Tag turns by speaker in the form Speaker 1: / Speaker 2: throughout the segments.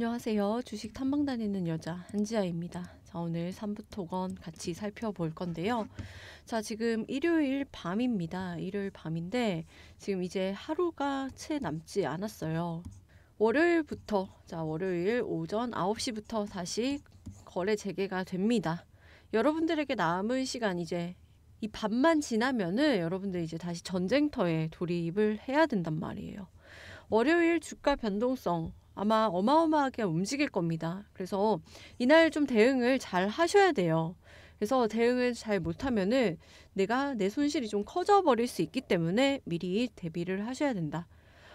Speaker 1: 안녕하세요. 주식 탐방 다니는 여자 한지아입니다. 자, 오늘 3부 토건 같이 살펴볼 건데요. 자, 지금 일요일 밤입니다. 일요일 밤인데 지금 이제 하루가 채 남지 않았어요. 월요일부터 자, 월요일 오전 9시부터 다시 거래 재개가 됩니다. 여러분들에게 남은 시간 이제 이 밤만 지나면은 여러분들 이제 다시 전쟁터에 돌입을 해야 된단 말이에요. 월요일 주가 변동성 아마 어마어마하게 움직일 겁니다. 그래서 이날 좀 대응을 잘 하셔야 돼요. 그래서 대응을 잘 못하면은 내가 내 손실이 좀 커져버릴 수 있기 때문에 미리 대비를 하셔야 된다.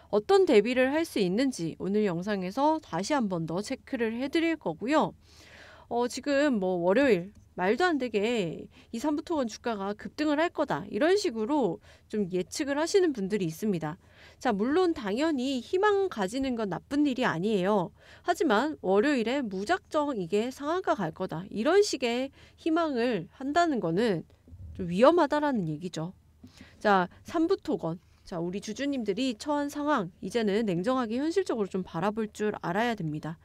Speaker 1: 어떤 대비를 할 수 있는지 오늘 영상에서 다시 한 번 더 체크를 해드릴 거고요. 어, 지금 뭐 월요일 말도 안 되게 이삼부토원 주가가 급등을 할 거다. 이런 식으로 좀 예측을 하시는 분들이 있습니다. 자, 물론 당연히 희망 가지는 건 나쁜 일이 아니에요. 하지만 월요일에 무작정 이게 상한가 갈 거다. 이런 식의 희망을 한다는 거는 좀 위험하다라는 얘기죠. 자, 삼부토건. 자, 우리 주주님들이 처한 상황, 이제는 냉정하게 현실적으로 좀 바라볼 줄 알아야 됩니다.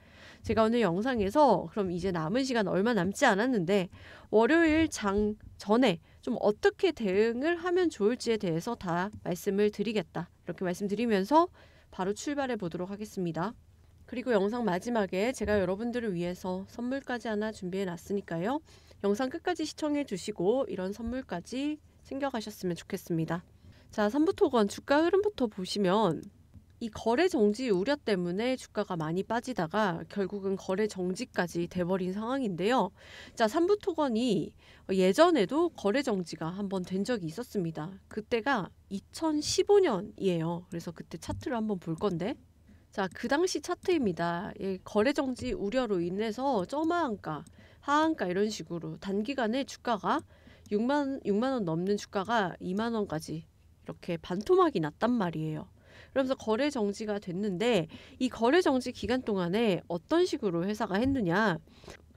Speaker 1: 제가 오늘 영상에서 그럼 이제 남은 시간 얼마 남지 않았는데 월요일 장 전에 좀 어떻게 대응을 하면 좋을지에 대해서 다 말씀을 드리겠다. 이렇게 말씀드리면서 바로 출발해 보도록 하겠습니다. 그리고 영상 마지막에 제가 여러분들을 위해서 선물까지 하나 준비해 놨으니까요. 영상 끝까지 시청해 주시고 이런 선물까지 챙겨가셨으면 좋겠습니다. 자, 삼부토건 주가 흐름부터 보시면 이 거래 정지 우려 때문에 주가가 많이 빠지다가 결국은 거래 정지까지 돼버린 상황인데요. 자, 삼부토건이 예전에도 거래 정지가 한번 된 적이 있었습니다. 그때가 2015년이에요. 그래서 그때 차트를 한번 볼 건데 자, 그 당시 차트입니다. 예, 거래 정지 우려로 인해서 저하한가 하한가 이런 식으로 단기간에 주가가 6만 6만 원 넘는 주가가 2만 원까지 이렇게 반토막이 났단 말이에요. 그러면서 거래 정지가 됐는데 이 거래 정지 기간 동안에 어떤 식으로 회사가 했느냐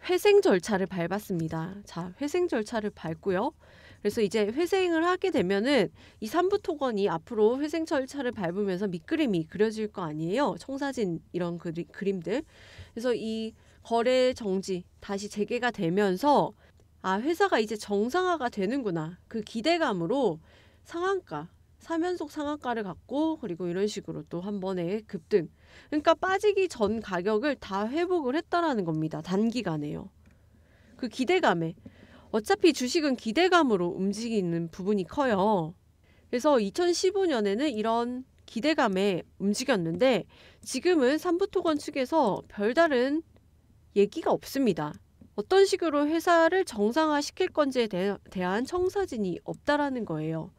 Speaker 1: 회생 절차를 밟았습니다. 자, 회생 절차를 밟고요. 그래서 이제 회생을 하게 되면은 이 삼부토건이 앞으로 회생 절차를 밟으면서 밑그림이 그려질 거 아니에요. 청사진 이런 그리, 그림들. 그래서 이 거래 정지 다시 재개가 되면서 아 회사가 이제 정상화가 되는구나 그 기대감으로 상한가 3연속 상한가를 갖고 그리고 이런 식으로 또 한 번에 급등. 그러니까 빠지기 전 가격을 다 회복을 했다라는 겁니다. 단기간에요. 그 기대감에 어차피 주식은 기대감으로 움직이는 부분이 커요. 그래서 2015년에는 이런 기대감에 움직였는데 지금은 삼부토건 측에서 별다른 얘기가 없습니다. 어떤 식으로 회사를 정상화시킬 건지에 대, 한 청사진이 없다라는 거예요.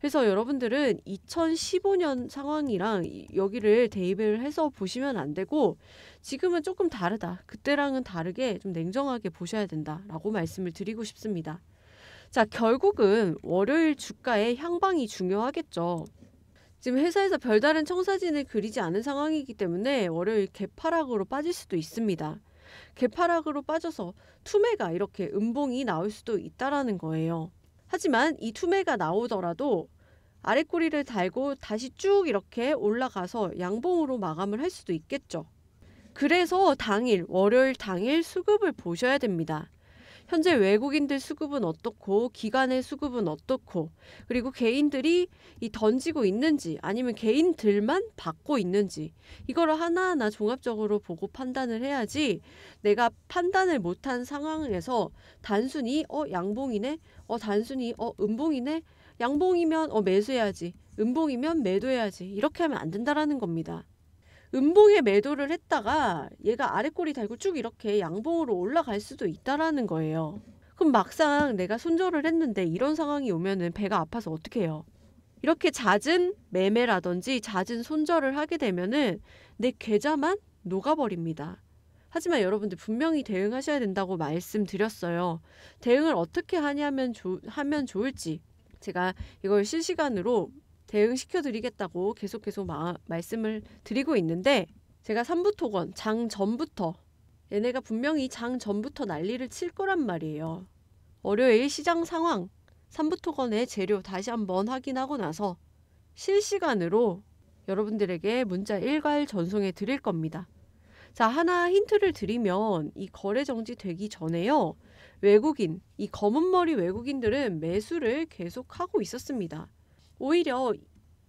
Speaker 1: 그래서 여러분들은 2015년 상황이랑 여기를 대입을 해서 보시면 안 되고 지금은 조금 다르다. 그때랑은 다르게 좀 냉정하게 보셔야 된다라고 말씀을 드리고 싶습니다. 자, 결국은 월요일 주가의 향방이 중요하겠죠. 지금 회사에서 별다른 청사진을 그리지 않은 상황이기 때문에 월요일 개파락으로 빠질 수도 있습니다. 개파락으로 빠져서 투매가 이렇게 음봉이 나올 수도 있다라는 거예요. 하지만 이 투매가 나오더라도 아랫꼬리를 달고 다시 쭉 이렇게 올라가서 양봉으로 마감을 할 수도 있겠죠. 그래서 당일, 월요일 당일 수급을 보셔야 됩니다. 현재 외국인들 수급은 어떻고 기관의 수급은 어떻고 그리고 개인들이 이 던지고 있는지 아니면 개인들만 받고 있는지 이거를 하나하나 종합적으로 보고 판단을 해야지 내가 판단을 못한 상황에서 단순히 어 양봉이네 어 단순히 어 음봉이네 양봉이면 어 매수해야지 음봉이면 매도해야지 이렇게 하면 안 된다라는 겁니다. 음봉에 매도를 했다가 얘가 아래꼬리 달고 쭉 이렇게 양봉으로 올라갈 수도 있다라는 거예요. 그럼 막상 내가 손절을 했는데 이런 상황이 오면은 배가 아파서 어떻게 해요? 이렇게 잦은 매매라든지 잦은 손절을 하게 되면은 내 계좌만 녹아버립니다. 하지만 여러분들 분명히 대응하셔야 된다고 말씀드렸어요. 대응을 어떻게 하냐면 조, 하면 좋을지 제가 이걸 실시간으로 대응시켜 드리겠다고 계속 계속 마, 말씀을 드리고 있는데 제가 삼부토건 장 전부터 얘네가 분명히 장 전부터 난리를 칠 거란 말이에요. 월요일 시장 상황 삼부토건의 재료 다시 한번 확인하고 나서 실시간으로 여러분들에게 문자 일괄 전송해 드릴 겁니다. 자, 하나 힌트를 드리면 이 거래 정지 되기 전에요. 외국인, 이 검은 머리 외국인들은 매수를 계속하고 있었습니다. 오히려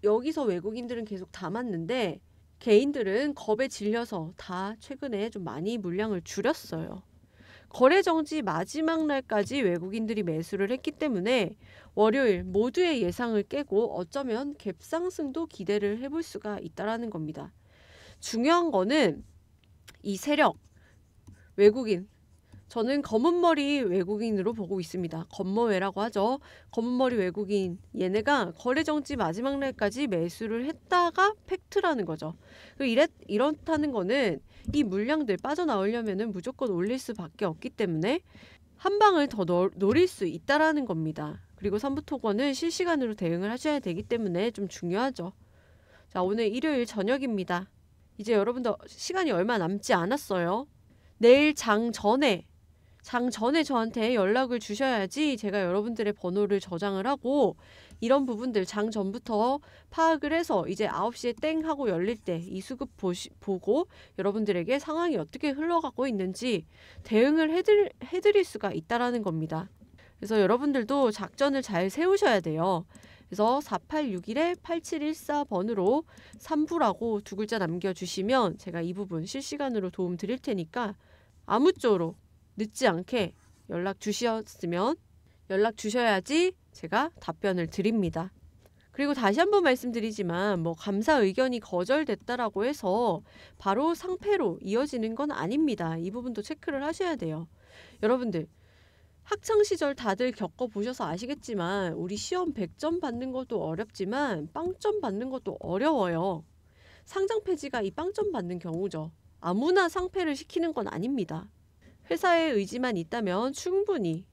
Speaker 1: 여기서 외국인들은 계속 담았는데 개인들은 겁에 질려서 다 최근에 좀 많이 물량을 줄였어요. 거래 정지 마지막 날까지 외국인들이 매수를 했기 때문에 월요일 모두의 예상을 깨고 어쩌면 갭상승도 기대를 해볼 수가 있다라는 겁니다. 중요한 거는 이 세력 외국인 저는 검은머리 외국인으로 보고 있습니다. 검머외라고 하죠. 검은머리 외국인 얘네가 거래정지 마지막 날까지 매수를 했다가 팩트라는 거죠. 이랬 이렇다는 거는 이 물량들 빠져나오려면 무조건 올릴 수밖에 없기 때문에 한 방을 더 노, 노릴 수 있다라는 겁니다. 그리고 삼부토건은 실시간으로 대응을 하셔야 되기 때문에 좀 중요하죠. 자 오늘 일요일 저녁입니다. 이제 여러분도 시간이 얼마 남지 않았어요. 내일 장 전에 장 전에 저한테 연락을 주셔야지 제가 여러분들의 번호를 저장을 하고 이런 부분들 장 전부터 파악을 해서 이제 9시에 땡 하고 열릴 때 이 수급 보시, 보고 여러분들에게 상황이 어떻게 흘러가고 있는지 대응을 해드릴, 해드릴 수가 있다라는 겁니다. 그래서 여러분들도 작전을 잘 세우셔야 돼요. 그래서 4861에 8714번으로 3부라고 두 글자 남겨주시면 제가 이 부분 실시간으로 도움 드릴 테니까 아무쪼록 늦지 않게 연락 주셨으면 연락 주셔야지 제가 답변을 드립니다. 그리고 다시 한번 말씀드리지만 뭐 감사 의견이 거절됐다라고 해서 바로 상패로 이어지는 건 아닙니다. 이 부분도 체크를 하셔야 돼요. 여러분들 학창 시절 다들 겪어 보셔서 아시겠지만 우리 시험 100점 받는 것도 어렵지만 빵점 받는 것도 어려워요. 상장 폐지가 이 빵점 받는 경우죠. 아무나 상패를 시키는 건 아닙니다. 회사에 의지만 있다면 충분히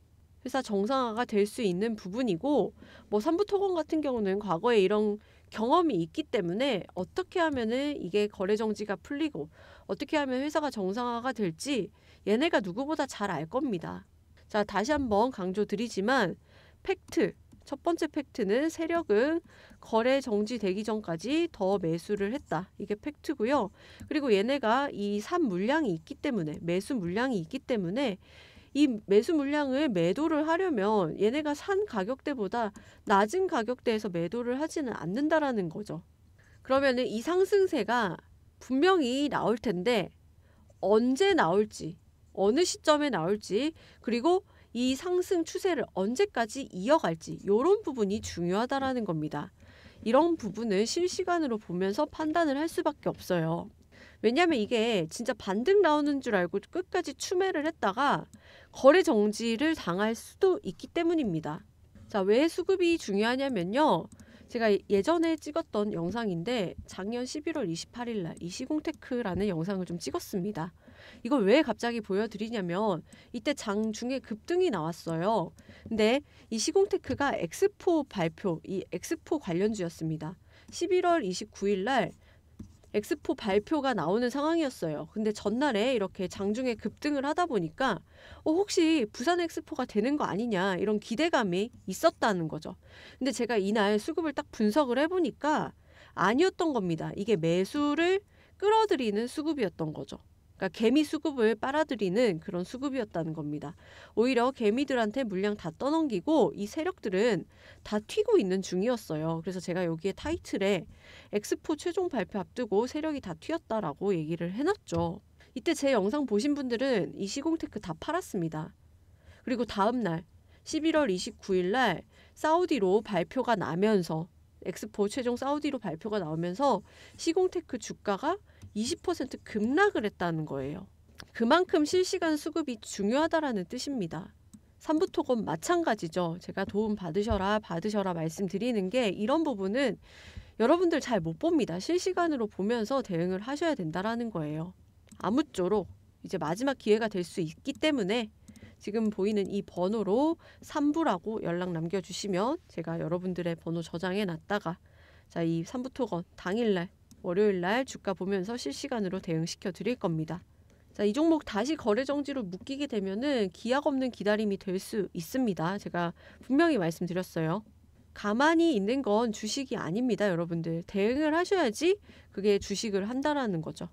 Speaker 1: 회사 정상화가 될 수 있는 부분이고 뭐 삼부토건 같은 경우는 과거에 이런 경험이 있기 때문에 어떻게 하면은 이게 거래 정지가 풀리고 어떻게 하면 회사가 정상화가 될지 얘네가 누구보다 잘 알 겁니다. 자 다시 한번 강조드리지만 팩트 첫 번째 팩트는 세력은 거래 정지되기 전까지 더 매수를 했다. 이게 팩트고요. 그리고 얘네가 이 산 물량이 있기 때문에 매수 물량이 있기 때문에 이 매수 물량을 매도를 하려면 얘네가 산 가격대보다 낮은 가격대에서 매도를 하지는 않는다라는 거죠. 그러면은 이 상승세가 분명히 나올 텐데 언제 나올지 어느 시점에 나올지 그리고 이 상승 추세를 언제까지 이어갈지 이런 부분이 중요하다라는 겁니다. 이런 부분을 실시간으로 보면서 판단을 할 수밖에 없어요. 왜냐하면 이게 진짜 반등 나오는 줄 알고 끝까지 추매를 했다가 거래 정지를 당할 수도 있기 때문입니다. 자, 왜 수급이 중요하냐면요. 제가 예전에 찍었던 영상인데 작년 11월 28일 날 이시공테크라는 영상을 좀 찍었습니다. 이걸 왜 갑자기 보여드리냐면 이때 장중에 급등이 나왔어요. 근데 이 시공테크가 엑스포 발표, 이 엑스포 관련주였습니다. 11월 29일 날 엑스포 발표가 나오는 상황이었어요. 근데 전날에 이렇게 장중에 급등을 하다 보니까 어, 혹시 부산 엑스포가 되는 거 아니냐 이런 기대감이 있었다는 거죠. 근데 제가 이날 수급을 딱 분석을 해보니까 아니었던 겁니다. 이게 매수를 끌어들이는 수급이었던 거죠. 그러니까 개미 수급을 빨아들이는 그런 수급이었다는 겁니다. 오히려 개미들한테 물량 다 떠넘기고 이 세력들은 다 튀고 있는 중이었어요. 그래서 제가 여기에 타이틀에 엑스포 최종 발표 앞두고 세력이 다 튀었다라고 얘기를 해놨죠. 이때 제 영상 보신 분들은 이 시공테크 다 팔았습니다. 그리고 다음 날 11월 29일 날 사우디로 발표가 나면서 엑스포 최종 사우디로 발표가 나오면서 시공테크 주가가 20% 급락을 했다는 거예요. 그만큼 실시간 수급이 중요하다라는 뜻입니다. 삼부토건 마찬가지죠. 제가 도움 받으셔라 받으셔라 말씀드리는 게 이런 부분은 여러분들 잘 못 봅니다. 실시간으로 보면서 대응을 하셔야 된다라는 거예요. 아무쪼록 이제 마지막 기회가 될 수 있기 때문에 지금 보이는 이 번호로 삼부라고 연락 남겨주시면 제가 여러분들의 번호 저장해 놨다가 자 이 삼부토건 당일날 월요일 날 주가 보면서 실시간으로 대응시켜 드릴 겁니다. 자, 이 종목 다시 거래 정지로 묶이게 되면은 기약 없는 기다림이 될 수 있습니다. 제가 분명히 말씀드렸어요. 가만히 있는 건 주식이 아닙니다, 여러분들. 대응을 하셔야지 그게 주식을 한다라는 거죠.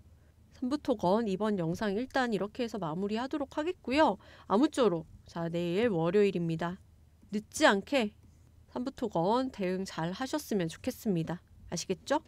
Speaker 1: 삼부토건 이번 영상 일단 이렇게 해서 마무리하도록 하겠고요. 아무쪼록 자, 내일 월요일입니다. 늦지 않게 삼부토건 대응 잘 하셨으면 좋겠습니다. 아시겠죠?